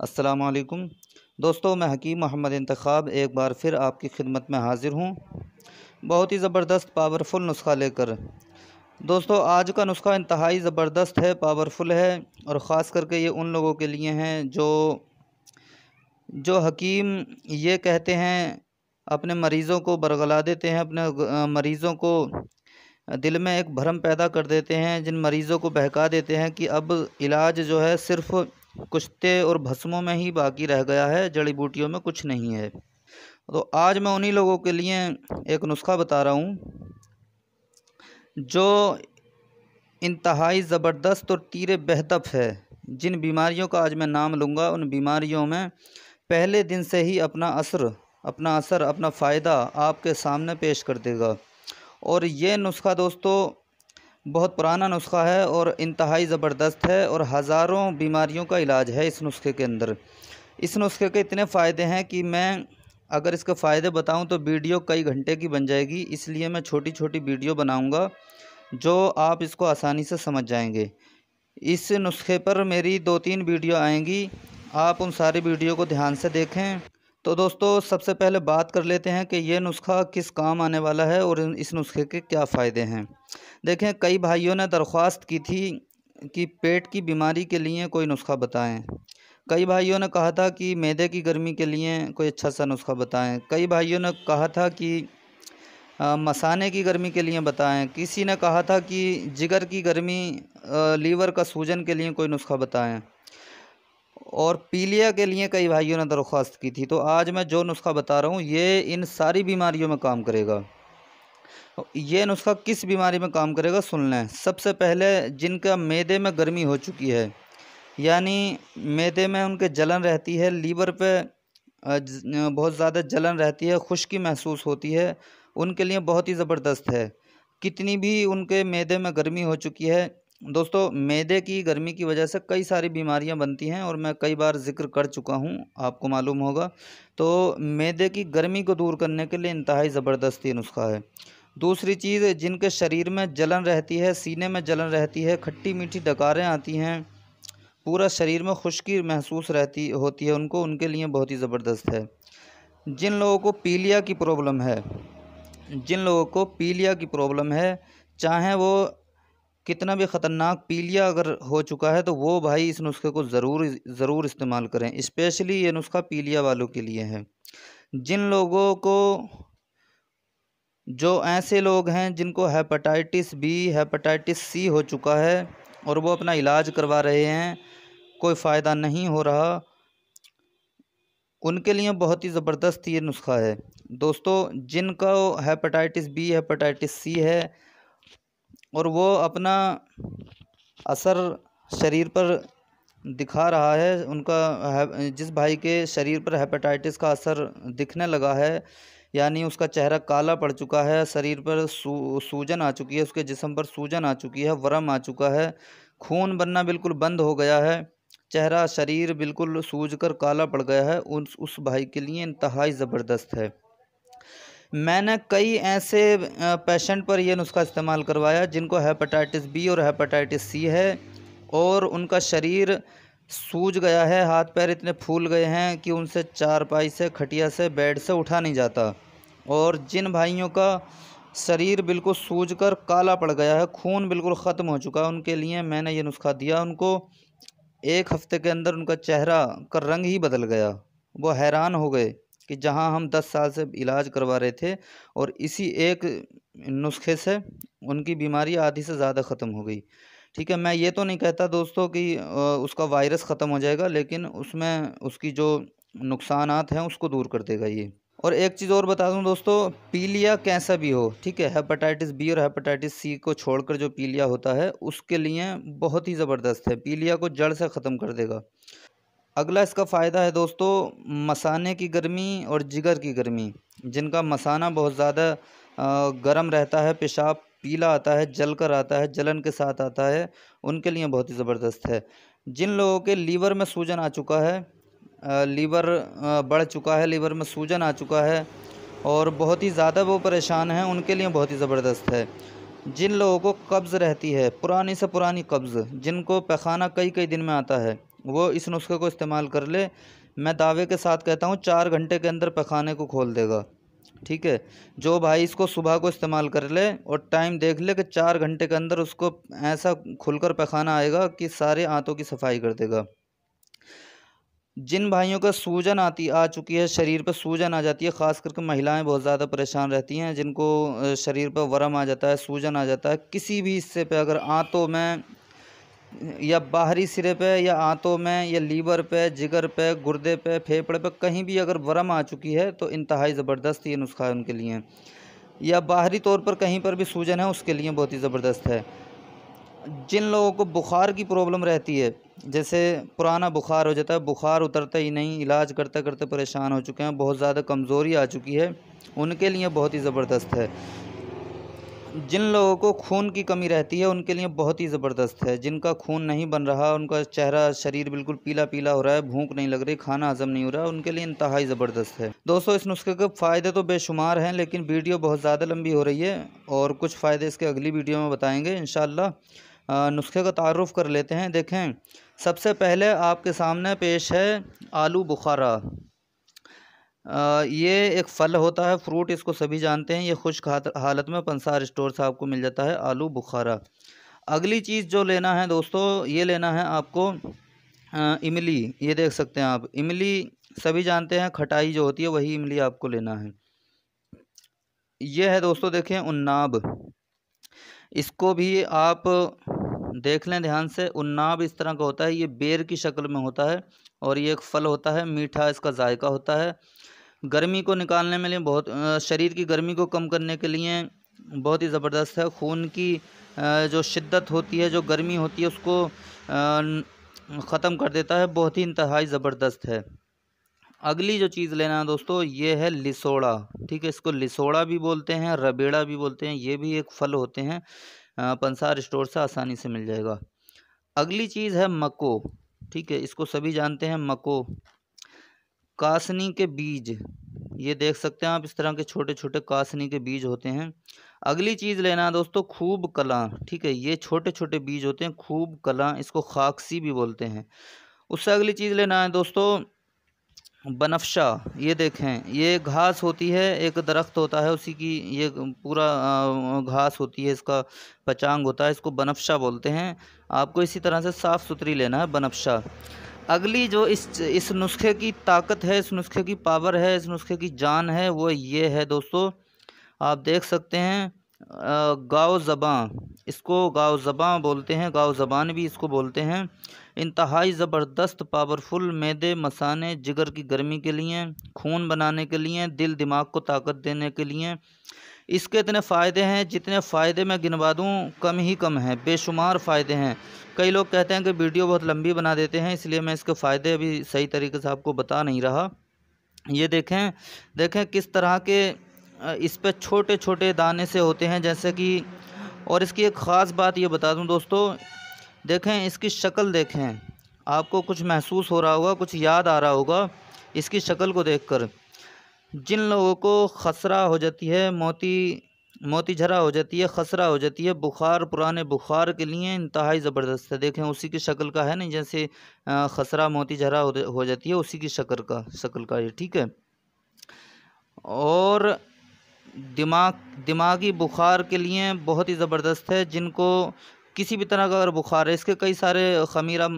السلام علیکم دوستو میں حکیم محمد انتخاب ایک بار پھر آپ کی خدمت میں حاضر ہوں بہت ہی زبردست پاورفل نسخہ لے کر دوستو آج کا نسخہ انتہائی زبردست ہے پاورفل ہے اور خاص کر کے یہ ان لوگوں کے لیے ہیں جو جو حکیم یہ کہتے ہیں اپنے مریضوں کو برغلا دیتے ہیں اپنے مریضوں کو دل میں ایک بھرم پیدا کر دیتے ہیں جن مریضوں کو بہکا دیتے ہیں کہ اب علاج جو ہے صرف کشتے اور بھسموں میں ہی باقی رہ گیا ہے جڑی بوٹیوں میں کچھ نہیں ہے تو آج میں انہی لوگوں کے لیے ایک نسخہ بتا رہا ہوں جو انتہائی زبردست اور تیرے بہتف ہے جن بیماریوں کا آج میں نام لوں گا ان بیماریوں میں پہلے دن سے ہی اپنا اثر اپنا اثر اپنا فائدہ آپ کے سامنے پیش کر دے گا اور یہ نسخہ دوستو بہت پرانا نسخہ ہے اور انتہائی زبردست ہے اور ہزاروں بیماریوں کا علاج ہے اس نسخے کے اندر اس نسخے کے اتنے فائدے ہیں کہ میں اگر اس کے فائدے بتاؤں تو ویڈیو کئی گھنٹے کی بن جائے گی اس لیے میں چھوٹی چھوٹی ویڈیو بناؤں گا جو آپ اس کو آسانی سے سمجھ جائیں گے اس نسخے پر میری دو تین ویڈیو آئیں گی آپ ان ساری ویڈیو کو دھیان سے دیکھیں تو دوستو سب سے پہلے بات کر لیتے ہیں کہ یہ نسخہ کس کام آنے والا ہے اور اس نسخے کے کیا فائدے ہیں دیکھیں کئی بھائیوں نے درخواست کی تھی کہ پیٹ کی بیماری کے لیے کوئی نسخہ بتائیں کئی بھائیوں نے کہا تھا کہ میدے کی گرمی کے لیے کوئی اچھا سا نسخہ بتائیں کئی بھائیوں نے کہا تھا کہ مسانے کی گرمی کے لیے بتائیں کسی نے کہا تھا کہ جگر کی گرمی لیور کا سوجن کے لیے کوئی نسخہ بتائیں اور پیلیا کے لیے کئی بھائیوں نے درخواست کی تھی تو آج میں جو نسخہ بتا رہا ہوں یہ ان ساری بیماریوں میں کام کرے گا یہ نسخہ کس بیماری میں کام کرے گا سن لیں سب سے پہلے جن کا معدے میں گرمی ہو چکی ہے یعنی میدے میں ان کے جلن رہتی ہے لیور پہ بہت زیادہ جلن رہتی ہے خشکی محسوس ہوتی ہے ان کے لیے بہت ہی زبردست ہے کتنی بھی ان کے معدے میں گرمی ہو چکی ہے دوستو میدے کی گرمی کی وجہ سے کئی ساری بیماریاں بنتی ہیں اور میں کئی بار ذکر کر چکا ہوں آپ کو معلوم ہوگا تو میدے کی گرمی کو دور کرنے کے لیے انتہائی زبردست یہ نسخہ ہے دوسری چیز جن کے شریر میں جلن رہتی ہے سینے میں جلن رہتی ہے کھٹی میٹھی ڈکاریں آتی ہیں پورا شریر میں خشکی محسوس رہتی ہوتی ہے ان کو ان کے لیے بہت ہی زبردست ہے جن لوگوں کو پیلیا کی پرابلم ہے جن لوگوں کو پیلیا کی پرابلم ہے چاہیں وہ کتنا بھی خطرناک پیلیا اگر ہو چکا ہے تو وہ بھائی اس نسخے کو ضرور ضرور استعمال کریں اسپیشلی یہ نسخہ پیلیا والوں کے لیے ہے جن لوگوں کو جو ایسے لوگ ہیں جن کو ہیپٹائٹس بی ہیپٹائٹس سی ہو چکا ہے اور وہ اپنا علاج کروا رہے ہیں کوئی فائدہ نہیں ہو رہا ان کے لیے بہت ہی زبردست یہ نسخہ ہے دوستو جن کا ہیپٹائٹس بی ہیپاٹائٹس سی ہے اور وہ اپنا اثر شریر پر دکھا رہا ہے ان کا جس بھائی کے شریر پر ہیپٹائٹس کا اثر دکھنے لگا ہے یعنی اس کا چہرہ کالا پڑ چکا ہے شریر پر سوجن آ چکی ہے اس کے جسم پر سوجن آ چکی ہے ورم آ چکا ہے خون بننا بالکل بند ہو گیا ہے چہرہ شریر بالکل سوج کر کالا پڑ گیا ہے اس بھائی کے لیے انتہائی زبردست ہے میں نے کئی ایسے پیشنٹ پر یہ نسخہ استعمال کروایا جن کو ہیپٹائٹس بی اور ہیپٹائٹس سی ہے اور ان کا شریر سوج گیا ہے ہاتھ پیر اتنے پھول گئے ہیں کہ ان سے چارپائی سے کھٹیا سے بیڈ سے اٹھا نہیں جاتا اور جن بھائیوں کا شریر بالکل سوج کر کالا پڑ گیا ہے خون بالکل ختم ہو چکا ان کے لیے میں نے یہ نسخہ دیا ان کو ایک ہفتے کے اندر ان کا چہرہ کا رنگ ہی بدل گیا وہ حیران ہو گئے کہ جہاں ہم دس سال سے علاج کروا رہے تھے اور اسی ایک نسخے سے ان کی بیماری آدھی سے زیادہ ختم ہو گئی ٹھیک ہے میں یہ تو نہیں کہتا دوستوں کہ اس کا وائرس ختم ہو جائے گا لیکن اس میں اس کی جو نقصانات ہیں اس کو دور کر دے گا یہ اور ایک چیز اور بتا دوں دوستو پیلیا کیسا بھی ہو ٹھیک ہے ہیپاٹائٹس بی اور ہیپاٹائٹس سی کو چھوڑ کر جو پیلیا ہوتا ہے اس کے لیے بہت ہی زبردست ہے پیلیا کو جڑ سے ختم کر دے گا اگلا اس کا فائدہ ہے دوستو مسانے کی گرمی اور جگر کی گرمی جن کا مسانہ بہت زیادہ گرم رہتا ہے پیشاب پیلا آتا ہے جل کر آتا ہے جلن کے ساتھ آتا ہے ان کے لیے بہت ہی زبردست ہے جن لوگوں کے لیور میں سوجن آ چکا ہے لیور بڑھ چکا ہے لیور میں سوجن آ چکا ہے اور بہت ہی زیادہ وہ پریشان ہیں ان کے لیے بہت ہی زبردست ہے جن لوگوں کو قبض رہتی ہے پرانی سے پرانی قبض جن کو پیخانہ کئی کئی دن میں آتا ہے وہ اس نسخے کو استعمال کر لے میں دعوے کے ساتھ کہتا ہوں چار گھنٹے کے اندر پیخانے کو کھول دے گا ٹھیک ہے جو بھائی اس کو صبح کو استعمال کر لے اور ٹائم دیکھ لے کہ چار گھنٹے کے اندر اس کو ایسا کھل کر پیخانہ آئے گا کہ سارے آنتوں کی صفائی کر دے گا جن بھائیوں کا سوجن آتی آ چکی ہے شریر پہ سوجن آ جاتی ہے خاص کر کے مہیلائیں بہت زیادہ پریشان رہتی ہیں جن کو شریر پہ ورم آ جاتا ہے سوجن آ جاتا ہے کسی بھی حصے پہ اگر آنتوں میں یا باہری سرے پہ یا آنتوں میں یا لیور پہ جگر پہ گردے پہ پھیپھڑے پہ کہیں بھی اگر ورم آ چکی ہے تو انتہائی زبردست یہ نسخہ ان کے لیے یا باہری طور پر کہیں پر بھی سوجن ہے اس کے لیے بہت ہی زبردست ہے جن لوگوں کو بخار کی پرابلم رہتی ہے جیسے پرانا بخار ہو جاتا ہے بخار اترتا ہی نہیں علاج کرتے کرتے پریشان ہو چکے ہیں بہت زیادہ کمزوری آ چکی ہے ان کے لیے بہت ہی زبردست ہے جن لوگوں کو خون کی کمی رہتی ہے ان کے لیے بہت ہی زبردست ہے جن کا خون نہیں بن رہا ان کا چہرہ شریر بالکل پیلا پیلا ہو رہا ہے بھوک نہیں لگ رہی کھانا ہضم نہیں ہو رہا ان کے لیے انتہائی زبردست ہے دوستو اس نسخے کے فائدے تو بے شمار ہیں لیکن ویڈیو بہت زیادہ لمبی ہو رہی ہے اور کچھ فائدے اس کے اگلی ویڈیو میں بتائیں گے انشاءاللہ نسخے کا تعارف کر لیتے ہیں دیکھیں سب سے پہلے آپ کے سامنے پیش ہے آلو بخارا یہ ایک پھل ہوتا ہے فروٹ اس کو سبھی جانتے ہیں یہ خشک حالت میں پنسار اسٹور سے آپ کو مل جاتا ہے آلو بخارا اگلی چیز جو لینا ہے دوستو یہ لینا ہے آپ کو املی یہ دیکھ سکتے ہیں آپ املی سبھی جانتے ہیں کھٹائی جو ہوتی ہے وہی املی آپ کو لینا ہے یہ ہے دوستو دیکھیں اناب اس کو بھی آپ دیکھ لیں دھیان سے اناب اس طرح کا ہوتا ہے یہ بیر کی شکل میں ہوتا ہے اور یہ ایک پھل ہوتا ہے میٹھا اس کا ذائقہ ہوتا ہے گرمی کو نکالنے میں لیے بہت شریر کی گرمی کو کم کرنے کے لیے بہت ہی زبردست ہے خون کی جو شدت ہوتی ہے جو گرمی ہوتی ہے اس کو ختم کر دیتا ہے بہت ہی انتہائی زبردست ہے اگلی جو چیز لینا ہے دوستو یہ ہے لسوڑا ٹھیک ہے اس کو لسوڑا بھی بولتے ہیں ربیڑا بھی بولتے ہیں یہ بھی ایک پھل ہوتے ہیں پنسار اسٹور سے آسانی سے مل جائے گا اگلی چیز ہے مکو ٹھیک ہے اس کو سبھی جانتے ہیں مکو کاسنی کے بیج یہ دیکھ سکتے ہیں آپ اس طرح کے چھوٹے چھوٹے کاسنی کے بیج ہوتے ہیں اگلی چیز لینا ہے دوستو خوب کلاں ٹھیک ہے یہ چھوٹے چھوٹے بیج ہوتے ہیں خوب کلاں اس کو خاکسی بھی بولتے ہیں اس سے اگلی چیز لینا ہے دوستو بنفشا یہ دیکھیں یہ گھاس ہوتی ہے ایک درخت ہوتا ہے اسی کی یہ پورا گھاس ہوتی ہے اس کا پچانگ ہوتا ہے اس کو بنفشا بولتے ہیں آپ کو اسی طرح سے صاف ستھری لینا ہے بنفشا اگلی جو اس اس نسخے کی طاقت ہے اس نسخے کی پاور ہے اس نسخے کی جان ہے وہ یہ ہے دوستو آپ دیکھ سکتے ہیں گاؤ زباں اس کو گاؤ زباں بولتے ہیں گاؤ زبان بھی اس کو بولتے ہیں انتہائی زبردست پاورفل میدے مسانے جگر کی گرمی کے لیے خون بنانے کے لیے دل دماغ کو طاقت دینے کے لیے اس کے اتنے فائدے ہیں جتنے فائدے میں گنوا دوں کم ہی کم ہیں بے شمار فائدے ہیں کئی لوگ کہتے ہیں کہ ویڈیو بہت لمبی بنا دیتے ہیں اس لیے میں اس کے فائدے ابھی صحیح طریقے سے آپ کو بتا نہیں رہا یہ دیکھیں دیکھیں کس طرح کے اس پہ چھوٹے چھوٹے دانے سے ہوتے ہیں جیسے کہ اور اس کی ایک خاص بات یہ بتا دوں دوستو دیکھیں اس کی شکل دیکھیں آپ کو کچھ محسوس ہو رہا ہوگا کچھ یاد آ رہا ہوگا اس کی شکل کو دیکھ کر جن لوگوں کو خسرہ ہو جاتی ہے موتی موتی جھرا ہو جاتی ہے خسرہ ہو جاتی ہے بخار پرانے بخار کے لیے انتہائی زبردست ہے دیکھیں اسی کی شکل کا ہے نہیں جیسے خسرہ موتی جھرا ہو جاتی ہے اسی کی شکل کا شکل کا یہ ٹھیک ہے اور دماغ دماغی بخار کے لیے بہت ہی زبردست ہے جن کو کسی بھی طرح کا اگر بخار ہے اس کے کئی سارے خمیرہ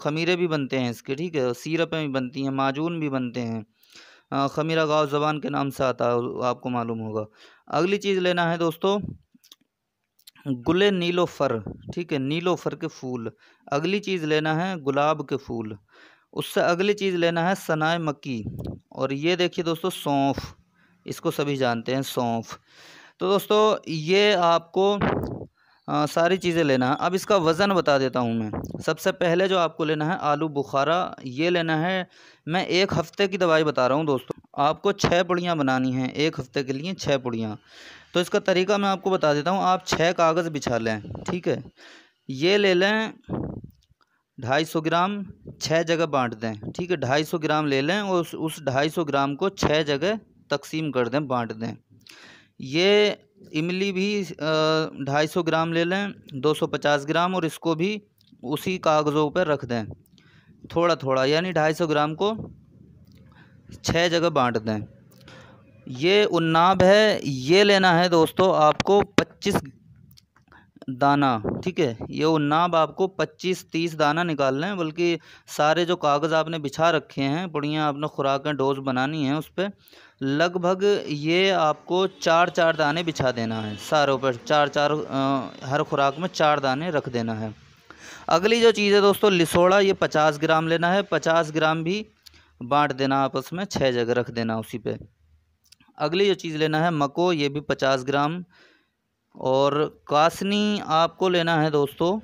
خمیرے بھی بنتے ہیں اس کے ٹھیک ہے سیرپیں بھی بنتی ہیں معجون بھی بنتے ہیں خمیرہ گاؤ زبان کے نام سے آتا ہے آپ کو معلوم ہوگا اگلی چیز لینا ہے دوستو گلے نیلو فر ٹھیک ہے نیلو فر کے پھول اگلی چیز لینا ہے گلاب کے پھول اس سے اگلی چیز لینا ہے سنائے مکی اور یہ دیکھیے دوستو سونف اس کو سبھی جانتے ہیں سونف تو دوستو یہ آپ کو ساری چیزیں لینا ہے اب اس کا وزن بتا دیتا ہوں میں سب سے پہلے جو آپ کو لینا ہے آلو بخارا یہ لینا ہے میں ایک ہفتے کی دوائی بتا رہا ہوں دوستوں آپ کو چھ پڑیاں بنانی ہیں ایک ہفتے کے لیے چھ پڑیاں تو اس کا طریقہ میں آپ کو بتا دیتا ہوں آپ چھ کاغذ بچھا لیں ٹھیک ہے یہ لے لیں ڈھائی سو گرام چھ جگہ بانٹ دیں ٹھیک ہے ڈھائی سو گرام لے لیں اور اس ڈھائی سو گرام کو چھ جگہ تقسیم کر دیں بانٹ دیں یہ املی بھی ڈھائی سو گرام لے لیں دو سو پچاس گرام اور اس کو بھی اسی کاغذوں پر رکھ دیں تھوڑا تھوڑا یعنی ڈھائی سو گرام کو چھ جگہ بانٹ دیں یہ اناب ہے یہ لینا ہے دوستو آپ کو پچیس دانہ ٹھیک ہے یہ اناب آپ کو پچیس تیس دانہ نکال لیں بلکہ سارے جو کاغذ آپ نے بچھا رکھے ہیں پڑیاں نے خوراکیں ڈوز بنانی ہیں اس پہ لگ بھگ یہ آپ کو چار چار دانے بچھا دینا ہے ساروں پر چار چار ہر خوراک میں چار دانے رکھ دینا ہے اگلی جو چیز ہے دوستو لسوڑا یہ پچاس گرام لینا ہے پچاس گرام بھی بانٹ دینا آپس میں چھ جگہ رکھ دینا اسی پہ اگلی جو چیز لینا ہے مکو یہ بھی پچاس گرام اور کاسنی آپ کو لینا ہے دوستو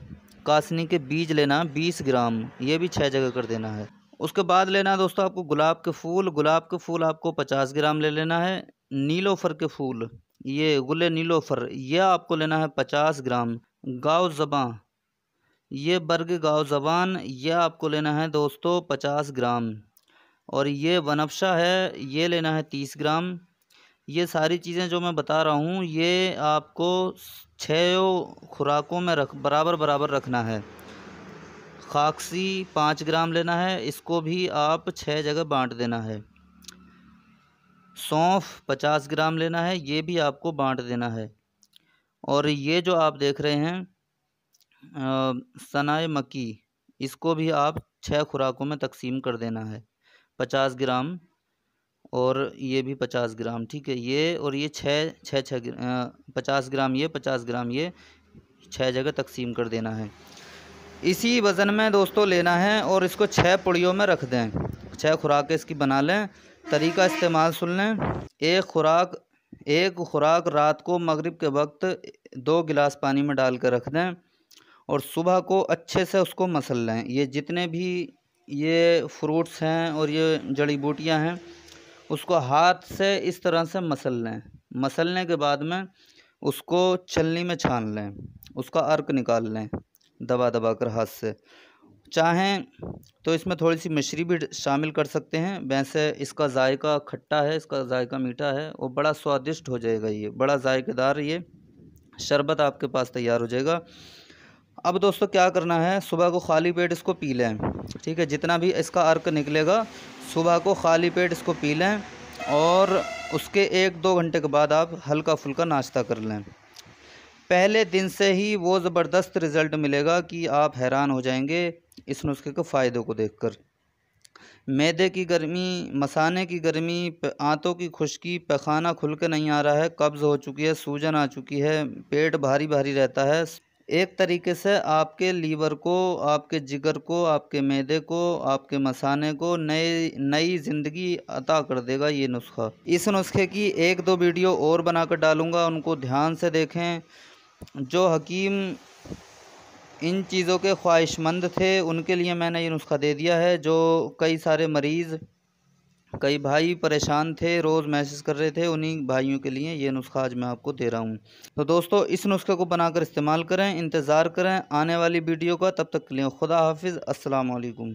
کاسنی کے بیج لینا ہے بیس گرام یہ بھی چھ جگہ کر دینا ہے اس کے بعد لینا ہے دوستو آپ کو گلاب کے پھول گلاب کے پھول آپ کو پچاس گرام لے لینا ہے نیلو فر کے پھول یہ گل نیلو فر یہ آپ کو لینا ہے پچاس گرام گاؤ زباں یہ برگ گاؤ زبان یہ آپ کو لینا ہے دوستو پچاس گرام اور یہ ونفشہ ہے یہ لینا ہے تیس گرام یہ ساری چیزیں جو میں بتا رہا ہوں یہ آپ کو چھ خوراکوں میں رکھ برابر برابر رکھنا ہے خاکسی پانچ گرام لینا ہے اس کو بھی آپ چھ جگہ بانٹ دینا ہے سونف پچاس گرام لینا ہے یہ بھی آپ کو بانٹ دینا ہے اور یہ جو آپ دیکھ رہے ہیں ثنا مکی اس کو بھی آپ چھ خوراکوں میں تقسیم کر دینا ہے پچاس گرام اور یہ بھی پچاس گرام ٹھیک ہے یہ اور یہ چھ چھ چھ پچاس گرام یہ پچاس گرام یہ چھ جگہ تقسیم کر دینا ہے اسی وزن میں دوستو لینا ہے اور اس کو چھ پڑیوں میں رکھ دیں چھ خوراکیں اس کی بنا لیں طریقہ استعمال سن لیں ایک خوراک ایک خوراک رات کو مغرب کے وقت دو گلاس پانی میں ڈال کر رکھ دیں اور صبح کو اچھے سے اس کو مسل لیں یہ جتنے بھی یہ فروٹس ہیں اور یہ جڑی بوٹیاں ہیں اس کو ہاتھ سے اس طرح سے مسل لیں مسلنے کے بعد میں اس کو چھلنی میں چھان لیں اس کا ارک نکال لیں دبا دبا کر ہاتھ سے چاہیں تو اس میں تھوڑی سی مشری بھی شامل کر سکتے ہیں ویسے اس کا ذائقہ کھٹا ہے اس کا ذائقہ میٹھا ہے اور بڑا سوادشٹ ہو جائے گا یہ بڑا ذائقے دار یہ شربت آپ کے پاس تیار ہو جائے گا اب دوستو کیا کرنا ہے صبح کو خالی پیٹ اس کو پی لیں ٹھیک ہے جتنا بھی اس کا عرق نکلے گا صبح کو خالی پیٹ اس کو پی لیں اور اس کے ایک دو گھنٹے کے بعد آپ ہلکا پھلکا ناشتہ کر لیں پہلے دن سے ہی وہ زبردست رزلٹ ملے گا کہ آپ حیران ہو جائیں گے اس نسخے کے فائدے کو دیکھ کر میدے کی گرمی مسانے کی گرمی آنتوں کی خشکی پیخانہ کھل کے نہیں آ رہا ہے قبض ہو چکی ہے سوجن آ چکی ہے پیٹ بھاری بھاری رہتا ہے ایک طریقے سے آپ کے لیور کو آپ کے جگر کو آپ کے معدے کو آپ کے مسانے کو نئے نئی زندگی عطا کر دے گا یہ نسخہ اس نسخے کی ایک دو ویڈیو اور بنا کر ڈالوں گا ان کو دھیان سے دیکھیں جو حکیم ان چیزوں کے خواہش مند تھے ان کے لیے میں نے یہ نسخہ دے دیا ہے جو کئی سارے مریض کئی بھائی پریشان تھے روز میسج کر رہے تھے انہی بھائیوں کے لیے یہ نسخہ آج میں آپ کو دے رہا ہوں تو دوستو اس نسخے کو بنا کر استعمال کریں انتظار کریں آنے والی ویڈیو کا تب تک کے خدا حافظ السلام علیکم